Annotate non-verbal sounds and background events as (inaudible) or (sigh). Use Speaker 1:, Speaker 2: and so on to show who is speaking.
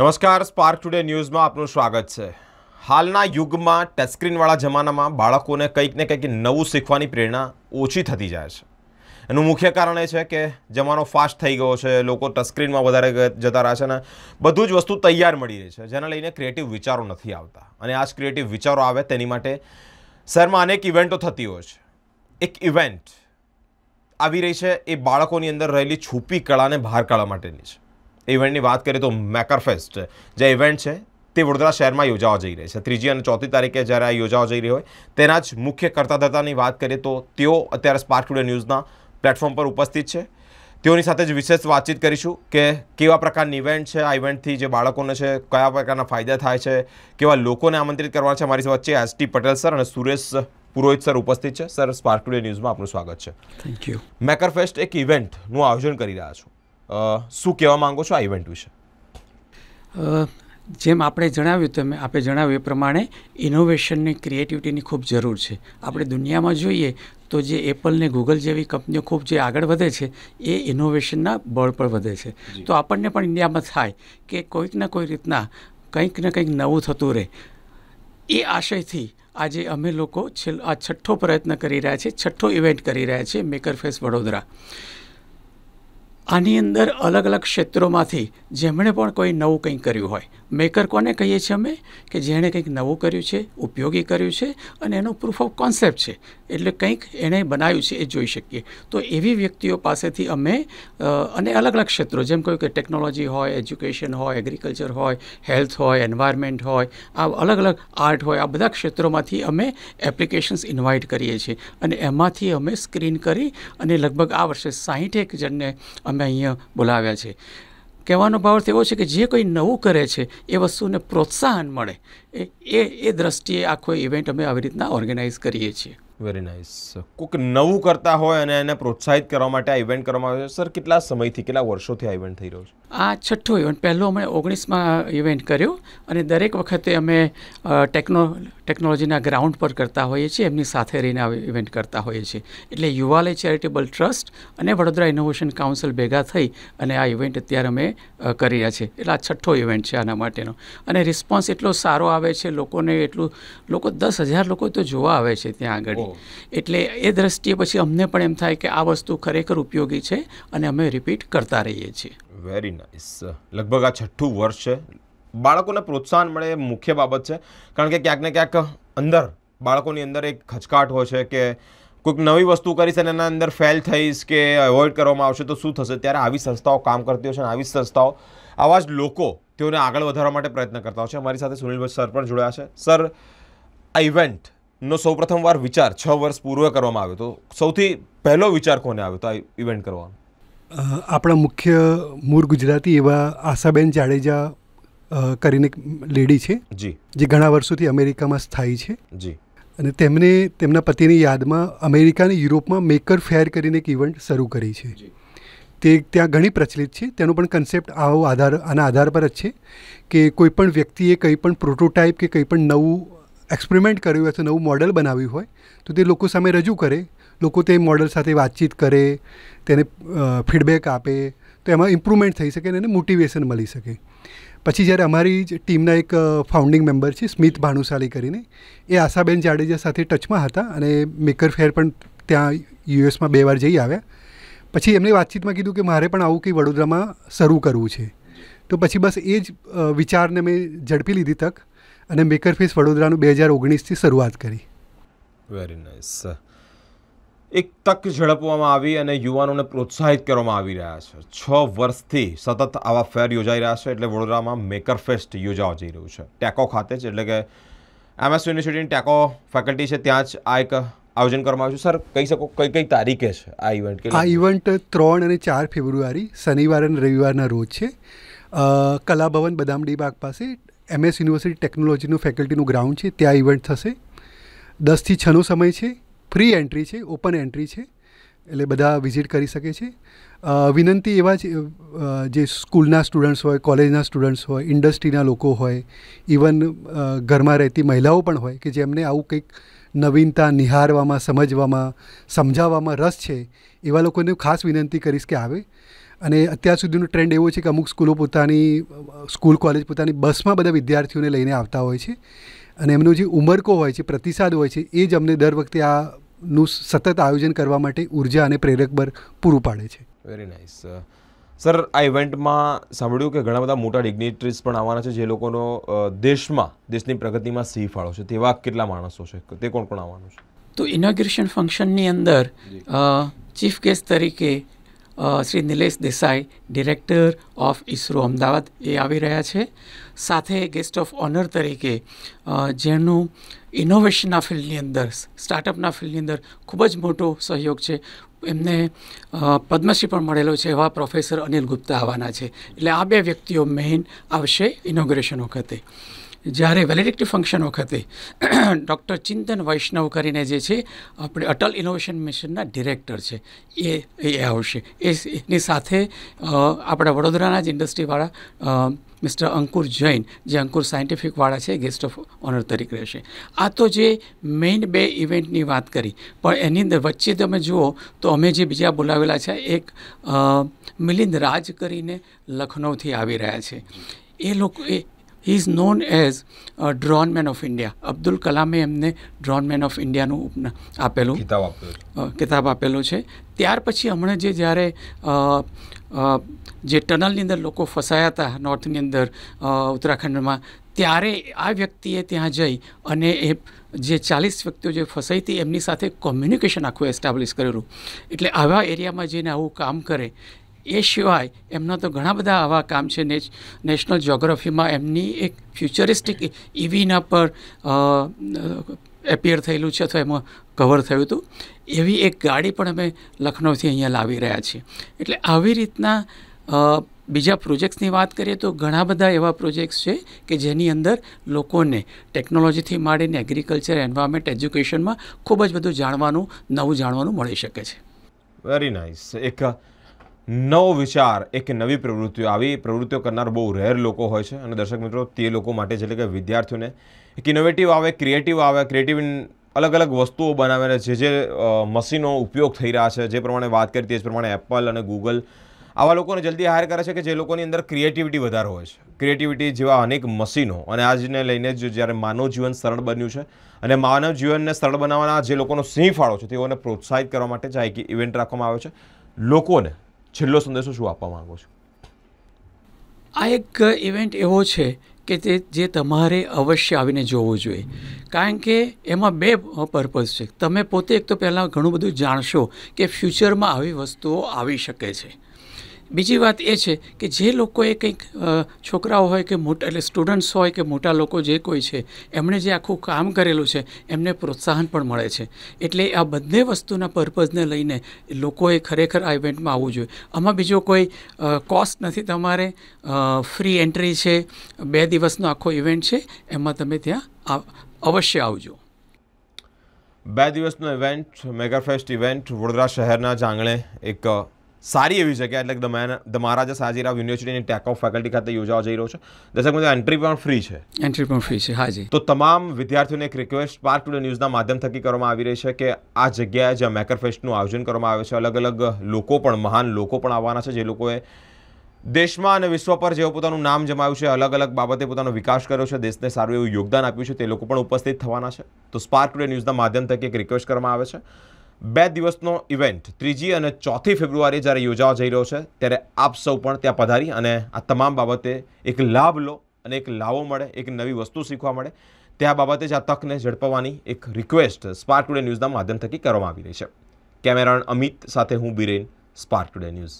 Speaker 1: નમસ્કાર spark today ન્યૂઝમાં આપનું સ્વાગત છે હાલના યુગમાં ટચસ્ક્રીનવાળા જમાનામાં બાળકોને કંઈક ને કંઈક નવું શીખવાની પ્રેરણા ઓછી થતી જાય છે એનું મુખ્ય કારણ એ છે કે જમાનો ફાસ્ટ થઈ ગયો છે લોકો ટચસ્ક્રીનમાં વધારે જતા રહ્યા છે અને બધું જ વસ્તુ તૈયાર મળી રહી છે જેના લઈને ક્રિએટિવ વિચારો નથી આવતા અને આ જ ક્રિએટિવ વિચારો આવે તેની માટે શહેરમાં અનેક ઇવેન્ટો થતી હોય છે એક ઇવેન્ટ આવી રહી છે એ બાળકોની અંદર રહેલી છુપી કળાને બહાર કાઢવા માટેની છે ઇવેન્ટની વાત કરીએ તો મેકરફેસ્ટ જે ઇવેન્ટ છે તે વડોદરા શહેરમાં યોજાવા જઈ રહી છે ત્રીજી અને ચોથી તારીખે જ્યારે આ યોજાવા જઈ રહી હોય તેના જ મુખ્ય કરતા કરતાધર્તાની વાત કરીએ તો તેઓ અત્યારે સ્પાર્ક ટુડે ન્યૂઝના પ્લેટફોર્મ પર ઉપસ્થિત છે તેઓની સાથે જ વિશેષ વાતચીત કરીશું કે કેવા પ્રકારની ઇવેન્ટ છે આ ઇવેન્ટથી જે બાળકોને છે કયા પ્રકારના ફાયદા થાય છે કેવા લોકોને આમંત્રિત કરવાના છે મારી વચ્ચે એસ ટી પટેલ સર અને સુરેશ પુરોહિત સર ઉપસ્થિત છે સર સ્પાર્ક ટુડે ન્યૂઝમાં આપનું સ્વાગત છે થેન્ક યુ ફેસ્ટ એક ઇવેન્ટનું આયોજન કરી રહ્યા છું શું કહેવા માંગો છો આ ઇવેન્ટ વિશે
Speaker 2: જેમ આપણે જણાવ્યું તમે આપણે જણાવ્યું એ પ્રમાણે ઇનોવેશનની ક્રિએટિવિટીની ખૂબ જરૂર છે આપણે દુનિયામાં જોઈએ તો જે એપલ ને ગૂગલ જેવી કંપનીઓ ખૂબ જે આગળ વધે છે એ ઇનોવેશનના બળ પર વધે છે તો આપણને પણ ઇન્ડિયામાં થાય કે કોઈક ને કોઈ રીતના કંઈક ને કંઈક નવું થતું રહે એ આશયથી આજે અમે લોકો છેલ્લા આ છઠ્ઠો પ્રયત્ન કરી રહ્યા છીએ છઠ્ઠો ઇવેન્ટ કરી રહ્યા છીએ મેકર ફેસ વડોદરા આની અંદર અલગ અલગ ક્ષેત્રોમાંથી જેમણે પણ કોઈ નવું કંઈ કર્યું હોય મેકર કોને કહીએ છીએ અમે કે જેણે કંઈક નવું કર્યું છે ઉપયોગી કર્યું છે અને એનો પ્રૂફ ઓફ કોન્સેપ્ટ છે એટલે કંઈક એણે બનાવ્યું છે એ જોઈ શકીએ તો એવી વ્યક્તિઓ પાસેથી અમે અને અલગ અલગ ક્ષેત્રો જેમ કહ્યું કે ટેકનોલોજી હોય એજ્યુકેશન હોય એગ્રીકલ્ચર હોય હેલ્થ હોય એન્વાયરમેન્ટ હોય આ અલગ અલગ આર્ટ હોય આ બધા ક્ષેત્રોમાંથી અમે એપ્લિકેશન્સ ઇન્વાઇટ કરીએ છીએ અને એમાંથી અમે સ્ક્રીન કરી અને લગભગ આ વર્ષે સાહીઠેક જણને અમે અહીંયા બોલાવ્યા છે કહેવાનો ભાવ એવો છે કે જે કંઈ નવું કરે છે એ વસ્તુને પ્રોત્સાહન મળે
Speaker 1: એ એ દ્રષ્ટિએ આખો ઇવેન્ટ અમે આવી રીતના ઓર્ગેનાઇઝ કરીએ છીએ વેરી નાઇસ કોઈક નવું કરતા હોય અને એને પ્રોત્સાહિત કરવા માટે આ ઇવેન્ટ કરવામાં આવે છે સર કેટલા સમયથી કેટલા વર્ષોથી આ ઇવેન્ટ થઈ રહ્યો છે
Speaker 2: આ છઠ્ઠો ઇવેન્ટ પહેલો અમે ઓગણીસમાં ઇવેન્ટ કર્યો અને દરેક વખતે અમે ટેકનો ટેકનોલોજીના ગ્રાઉન્ડ પર કરતા હોઈએ છીએ એમની સાથે રહીને આ ઇવેન્ટ કરતા હોઈએ છીએ એટલે યુવાલય ચેરિટેબલ ટ્રસ્ટ અને વડોદરા ઇનોવેશન કાઉન્સિલ ભેગા થઈ અને આ ઇવેન્ટ અત્યારે અમે કરી રહ્યા છીએ એટલે આ છઠ્ઠો ઇવેન્ટ છે આના માટેનો અને રિસ્પોન્સ એટલો સારો આવે છે લોકોને એટલું લોકો દસ હજાર લોકો તો જોવા આવે છે ત્યાં આગળ એટલે એ દ્રષ્ટિએ પછી અમને પણ એમ થાય કે આ વસ્તુ ખરેખર ઉપયોગી છે અને અમે રિપીટ કરતા રહીએ છીએ
Speaker 1: વેરી નાઇસ લગભગ આ છઠ્ઠું વર્ષ છે બાળકોને પ્રોત્સાહન મળે એ મુખ્ય બાબત છે કારણ કે ક્યાંક ને ક્યાંક અંદર બાળકોની અંદર એક ખચકાટ હોય છે કે કોઈક નવી વસ્તુ કરીશ અને એના અંદર ફેલ થઈશ કે એવોઇડ કરવામાં આવશે તો શું થશે ત્યારે આવી સંસ્થાઓ કામ કરતી હોય છે અને આવી સંસ્થાઓ આવા જ લોકો તેઓને આગળ વધારવા માટે પ્રયત્ન કરતા હોય છે અમારી સાથે સુનિલ સર પણ જોડાયા છે સર આ ઇવેન્ટ નો સૌપ્રથમવાર વિચાર છ વર્ષ પૂર્વે કરવામાં આવ્યો તો સૌથી પહેલો વિચાર કોને આવ્યો તો આ ઇવેન્ટ કરવાનો
Speaker 3: આપણા મુખ્ય મૂળ ગુજરાતી એવા આશાબેન જાડેજા કરીને લેડી છે જી જે ઘણા વર્ષોથી અમેરિકામાં સ્થાયી છે જી અને તેમણે તેમના પતિની યાદમાં અમેરિકા અને યુરોપમાં મેકર ફેર કરીને એક ઇવેન્ટ શરૂ કરી છે તે ત્યાં ઘણી પ્રચલિત છે તેનો પણ કન્સેપ્ટ આવો આધાર આના આધાર પર જ છે કે કોઈ પણ વ્યક્તિએ કંઈ પણ પ્રોટોટાઇપ કે કંઈ પણ નવું એક્સપેરિમેન્ટ કર્યું હોય તો નવું મોડલ બનાવ્યું હોય તો તે લોકો સામે રજૂ કરે લોકો તે મોડલ સાથે વાતચીત કરે તેને ફીડબેક આપે તો એમાં ઇમ્પ્રુવમેન્ટ થઈ શકે અને એને મોટિવેશન મળી શકે પછી જ્યારે અમારી જ ટીમના એક ફાઉન્ડિંગ મેમ્બર છે સ્મિત ભાનુશાલી કરીને એ આશાબેન જાડેજા સાથે ટચમાં હતા અને મેકર ફેર પણ ત્યાં યુએસમાં બે વાર જઈ આવ્યા પછી એમને વાતચીતમાં કીધું કે મારે પણ આવું કંઈ વડોદરામાં શરૂ કરવું છે તો પછી બસ એ જ વિચારને મેં ઝડપી લીધી તક અને મેકરફેસ વડોદરાનું બે હજાર ઓગણીસથી શરૂઆત કરી
Speaker 1: વેરી નાઇસ એક તક ઝડપવામાં આવી અને યુવાનોને પ્રોત્સાહિત કરવામાં આવી રહ્યા છે છ વર્ષથી સતત આવા ફેર યોજાઈ રહ્યા છે એટલે વડોદરામાં મેકર ફેસ્ટ યોજાવા જઈ રહ્યું છે ટેકો ખાતે જ એટલે કે એમ એસ યુનિવર્સિટીની ટેકો ફેકલ્ટી છે ત્યાં જ આ એક આયોજન કરવામાં આવ્યું છે સર કહી શકો કઈ કઈ તારીખે છે આ ઇવેન્ટ આ
Speaker 3: ઇવેન્ટ ત્રણ અને ચાર ફેબ્રુઆરી શનિવાર અને રવિવારના રોજ છે કલાભવન બદામડી બાગ પાસે એમએસ યુનિવર્સિટી ટેકનોલોજીનું ફેકલ્ટીનું ગ્રાઉન્ડ છે ત્યાં ઇવેન્ટ થશે દસથી છનો સમય છે ફ્રી એન્ટ્રી છે ઓપન એન્ટ્રી છે એટલે બધા વિઝિટ કરી શકે છે વિનંતી એવા જ જે સ્કૂલના સ્ટુડન્ટ્સ હોય કોલેજના સ્ટુડન્ટ્સ હોય ઇન્ડસ્ટ્રીના લોકો હોય ઇવન ઘરમાં રહેતી મહિલાઓ પણ હોય કે જેમને આવું કંઈક નવીનતા નિહારવામાં સમજવામાં સમજાવવામાં રસ છે એવા લોકોને ખાસ વિનંતી કરીશ કે આવે અને અત્યાર સુધીનો ટ્રેન્ડ એવો છે કે અમુક સ્કૂલો પોતાની સ્કૂલ કોલેજ પોતાની બસમાં બધા વિદ્યાર્થીઓને લઈને આવતા હોય છે અને એમનો જે ઉમરકો હોય છે પ્રતિસાદ હોય છે એ જ અમને દર વખતે આનું સતત આયોજન કરવા માટે ઉર્જા અને પ્રેરક બર પૂરું પાડે છે
Speaker 1: વેરી નાઇસ સર આ ઇવેન્ટમાં સાંભળ્યું કે ઘણા બધા મોટા ડિગ્નિટરીઝ પણ આવવાના છે જે લોકોનો દેશમાં દેશની પ્રગતિમાં સી ફાળો છે તેવા કેટલા માણસો છે તે કોણ કોણ આવવાનું છે તો ઇનોગ્રેશન ફંક્શનની અંદર
Speaker 2: ચીફ ગેસ્ટ તરીકે શ્રી નિલેશ દેસાઈ ડિરેક્ટર ઓફ ઇસરો અમદાવાદ એ આવી રહ્યા છે સાથે ગેસ્ટ ઓફ ઓનર તરીકે જેનું ઇનોવેશનના ફિલ્ડની અંદર સ્ટાર્ટઅપના ફિલ્ડની અંદર ખૂબ જ મોટો સહયોગ છે એમને પદ્મશ્રી પણ મળેલો છે એવા પ્રોફેસર અનિલ ગુપ્તા આવવાના છે એટલે આ બે વ્યક્તિઓ મેઇન આવશે ઇનોગ્રેશન વખતે જ્યારે વેલિડિક્ટિવ ફંક્શન વખતે (clears throat) ડૉક્ટર ચિંતન વૈષ્ણવ કરીને જે છે આપણે અટલ ઇનોવેશન મિશનના ડિરેક્ટર છે એ એ આવશે એની સાથે આપણા વડોદરાના જ ઇન્ડસ્ટ્રીવાળા મિસ્ટર અંકુર જૈન જે અંકુર સાયન્ટિફિકવાળા છે ગેસ્ટ ઓફ ઓનર તરીકે રહેશે આ તો જે મેઇન બે ઇવેન્ટની વાત કરી પણ એની અંદર વચ્ચે તમે જુઓ તો અમે જે બીજા બોલાવેલા છે એક મિલિંદ રાજ કરીને લખનૌથી આવી રહ્યા છે એ લોકો he is known as drone man of India Abdul કલામે એમને ડ્રોન મેન ઓફ ઇન્ડિયાનું આપેલું કિતાબ આપેલો છે ત્યાર પછી હમણાં જે જ્યારે જે ટનલની અંદર લોકો ફસાયા હતા નોર્થની અંદર ઉત્તરાખંડમાં ત્યારે આ વ્યક્તિએ ત્યાં જઈ અને એ જે ચાલીસ વ્યક્તિઓ જે ફસાઈ હતી એમની સાથે કોમ્યુનિકેશન આખું એસ્ટાબ્લિશ કરેલું એટલે આવા એરિયામાં જઈને આવું કામ કરે એ સિવાય એમના તો ઘણા બધા આવા કામ છે નેશનલ જ્યોગ્રાફીમાં એમની એક ફ્યુચરિસ્ટિક ઇવીના પર એપિયર થયેલું છે અથવા એમાં કવર થયું હતું એવી એક ગાડી પણ અમે લખનૌથી અહીંયા લાવી રહ્યા છીએ એટલે આવી રીતના બીજા પ્રોજેક્ટ્સની વાત કરીએ તો ઘણા બધા એવા પ્રોજેક્ટ્સ છે કે જેની અંદર લોકોને ટેકનોલોજીથી માંડીને એગ્રીકલ્ચર એન્વાયરમેન્ટ એજ્યુકેશનમાં ખૂબ જ બધું જાણવાનું નવું જાણવાનું મળી શકે
Speaker 1: છે વેરી નાઇસ એક નવો વિચાર એક નવી પ્રવૃત્તિઓ આવી પ્રવૃત્તિઓ કરનાર બહુ રેર લોકો હોય છે અને દર્શક મિત્રો તે લોકો માટે એટલે કે વિદ્યાર્થીઓને એક ઇનોવેટિવ આવે ક્રિએટિવ આવે ક્રિએટિવ અલગ અલગ વસ્તુઓ બનાવીને જે જે મશીનો ઉપયોગ થઈ રહ્યા છે જે પ્રમાણે વાત કરી તે જ પ્રમાણે એપલ અને ગૂગલ આવા લોકોને જલ્દી હાયર કરે છે કે જે લોકોની અંદર ક્રિએટિવિટી વધારે હોય છે ક્રિએટિવિટી જેવા અનેક મશીનો અને આજને લઈને જ જ્યારે માનવ જીવન સરળ બન્યું છે અને માનવ જીવનને સરળ બનાવવાના જે લોકોનો સિંહ ફાળો છે તેઓને પ્રોત્સાહિત કરવા માટે જ આ ઇવેન્ટ રાખવામાં આવે છે લોકોને છેલ્લો સંદેશો શું આપવા માગો છો
Speaker 2: આ એક ઇવેન્ટ એવો છે કે તે જે તમારે અવશ્ય આવીને જોવું જોઈએ કારણ કે એમાં બે પર્પઝ છે તમે પોતે એક તો પહેલાં ઘણું બધું જાણશો કે ફ્યુચરમાં આવી વસ્તુઓ આવી શકે છે બીજી વાત એ છે કે જે લોકોએ કંઈક છોકરાઓ હોય કે મોટા એટલે સ્ટુડન્ટ્સ હોય કે મોટા લોકો જે કોઈ છે એમણે જે આખું કામ કરેલું છે એમને પ્રોત્સાહન પણ મળે છે એટલે આ બંને વસ્તુના પર્પઝને લઈને લોકોએ ખરેખર આ ઇવેન્ટમાં આવવું જોઈએ આમાં બીજો કોઈ કોસ્ટ નથી તમારે ફ્રી એન્ટ્રી છે બે દિવસનો આખો ઇવેન્ટ છે એમાં તમે ત્યાં
Speaker 1: અવશ્ય આવજો બે દિવસનો ઇવેન્ટ મેગાફેસ્ટ ઇવેન્ટ વડોદરા શહેરના જાંગણે એક સારી એવી જગ્યા એટલે દમા દમારા જે સાજીરાવ યુનિવર્સિટીની ટેક ઓફ ફેકલ્ટી ખાતે યોજાવા જઈ રહ્યો છે દર્શક મિત્રો એન્ટ્રી પણ ફ્રી છે એન્ટ્રી પણ ફ્રી છે હાજી તો તમામ વિદ્યાર્થીઓને એક રિક્વેસ્ટ પાર્ક ટુડે ન્યૂઝના માધ્યમ થકી કરવામાં આવી રહી છે કે આ જગ્યાએ જે મેકર ફેસ્ટનું આયોજન કરવામાં આવે છે અલગ અલગ લોકો પણ મહાન લોકો પણ આવવાના છે જે લોકોએ દેશમાં અને વિશ્વ પર જેઓ પોતાનું નામ જમાવ્યું છે અલગ અલગ બાબતે પોતાનો વિકાસ કર્યો છે દેશને સારું એવું યોગદાન આપ્યું છે તે લોકો પણ ઉપસ્થિત થવાના છે તો સ્પાર્ક ટુડે ન્યૂઝના માધ્યમ તરીકે એક રિક્વેસ્ટ કરવામાં આવે છે બે દિવસનો ઇવેન્ટ ત્રીજી અને ચોથી ફેબ્રુઆરી જ્યારે યોજાવા જઈ રહ્યો છે ત્યારે આપ સૌ પણ ત્યાં પધારી અને આ તમામ બાબતે એક લાભ લો અને એક લાવો મળે એક નવી વસ્તુ શીખવા મળે ત્યાં બાબતે જ આ તકને ઝડપવાની એક રિક્વેસ્ટ સ્પાર ટુડે ન્યૂઝના માધ્યમ થકી કરવામાં આવી રહી છે કેમેરાન અમિત સાથે હું બિરેન સ્પાર ટુડે ન્યૂઝ